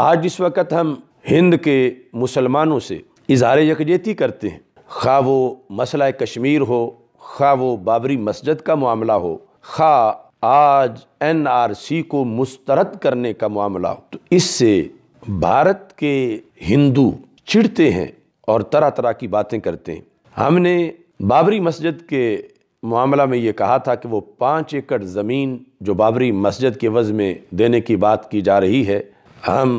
آج جس وقت ہم ہند کے مسلمانوں سے اظہار یکجہتی کرتے ہیں خواہ وہ مسئلہ کشمیر ہو خواہ وہ بابری مسجد کا معاملہ ہو خواہ آج این آر سی کو مسترد کرنے کا معاملہ ہو تو اس سے بھارت کے ہندو چڑھتے ہیں اور طرح طرح کی باتیں کرتے ہیں ہم نے بابری مسجد کے معاملہ میں یہ کہا تھا کہ وہ پانچ ایکڑ زمین جو بابری مسجد کے وز میں دینے کی بات کی جا رہی ہے ہم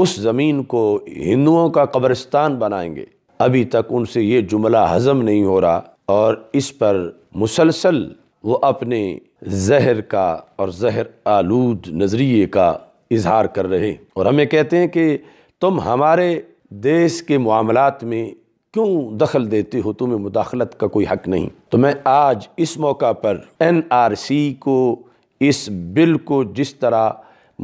اس زمین کو ہندوؤں کا قبرستان بنائیں گے ابھی تک ان سے یہ جملہ ہضم نہیں ہو رہا اور اس پر مسلسل وہ اپنے زہر کا اور زہر آلود نظریے کا اظہار کر رہے ہیں اور ہمیں کہتے ہیں کہ تم ہمارے دیش کے معاملات میں کیوں دخل دیتے ہو تمہیں مداخلت کا کوئی حق نہیں تو میں آج اس موقع پر این آر سی کو اس بل کو جس طرح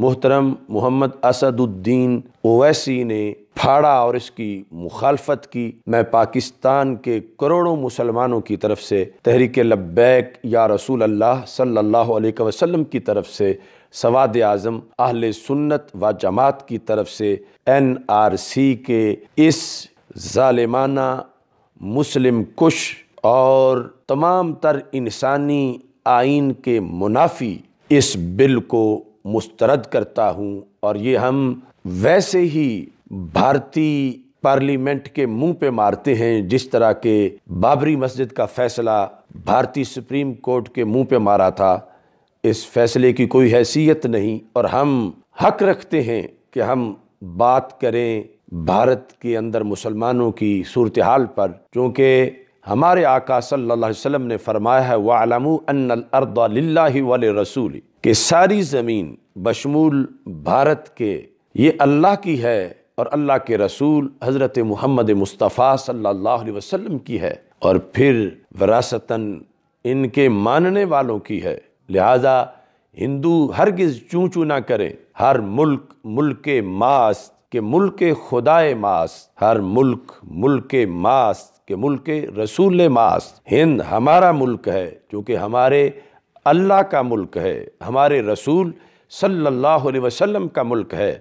محترم محمد اسد الدین اویسی نے پھاڑا اور اس کی مخالفت کی میں پاکستان کے کروڑوں مسلمانوں کی طرف سے تحریک لبیک یا رسول اللہ صلی اللہ علیہ وسلم کی طرف سے سواد اعظم اہل سنت و جماعت کی طرف سے این آر سی کے اس ظالمانہ مسلم کش اور تمام تر انسانی آئین کے منافی اس بل کو مسترد کرتا ہوں اور یہ ہم ویسے ہی بھارتی پارلیمنٹ کے منہ پہ مارتے ہیں جس طرح کے بابری مسجد کا فیصلہ بھارتی سپریم کورٹ کے منہ پہ مارا تھا اس فیصلے کی کوئی حیثیت نہیں اور ہم حق رکھتے ہیں کہ ہم بات کریں بھارت کے اندر مسلمانوں کی صورتحال پر کیونکہ ہمارے آقا صلی اللہ علیہ وسلم نے فرمایا ہے وَعْلَمُوا أَنَّ الْأَرْضَ لِلَّهِ وَلِرَسُولِ کہ ساری زمین بشمول بھارت کے یہ اللہ کی ہے اور اللہ کے رسول حضرت محمد مصطفیٰ صلی اللہ علیہ وسلم کی ہے اور پھر وراثتاً ان کے ماننے والوں کی ہے لہٰذا ہندو ہرگز چوں چوں نہ کرے ہر ملک ملک ماست ماس کہ ملک خدائے ماس ہر ملک ملک ماس کہ ملک رسول ماس ہند ہمارا ملک ہے چونکہ ہمارے اللہ کا ملک ہے ہمارے رسول صلی اللہ علیہ وسلم کا ملک ہے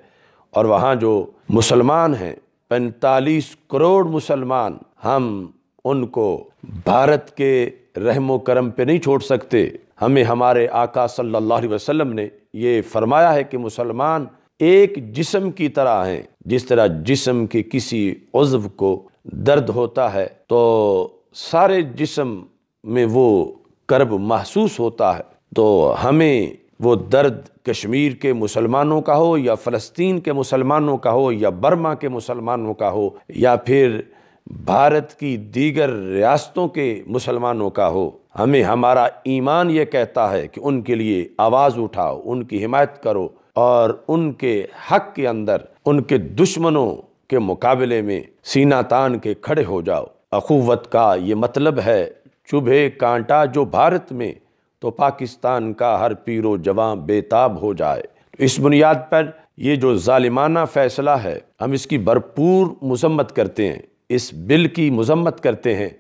اور وہاں جو مسلمان ہیں پینتالیس کروڑ مسلمان ہم ان کو بھارت کے رحم و کرم پہ نہیں چھوڑ سکتے ہمیں ہمارے آقا صلی اللہ علیہ وسلم نے یہ فرمایا ہے کہ مسلمان ایک جسم کی طرح ہیں جس طرح جسم کے کسی عضو کو درد ہوتا ہے تو سارے جسم میں وہ کرب محسوس ہوتا ہے تو ہمیں وہ درد کشمیر کے مسلمانوں کا ہو یا فلسطین کے مسلمانوں کا ہو یا برما کے مسلمانوں کا ہو یا پھر بھارت کی دیگر ریاستوں کے مسلمانوں کا ہو ہمیں ہمارا ایمان یہ کہتا ہے کہ ان کے لیے آواز اٹھاؤ ان کی حمایت کرو اور ان کے حق کے اندر ان کے دشمنوں کے مقابلے میں سینہ تان کے کھڑے ہو جاؤ اخوت کا یہ مطلب ہے چبھے کانٹا جو بھارت میں تو پاکستان کا ہر پیر و جوان بے تاب ہو جائے اس بنیاد پر یہ جو ظالمانہ فیصلہ ہے ہم اس کی بھرپور مذمت کرتے ہیں اس بل کی مذمت کرتے ہیں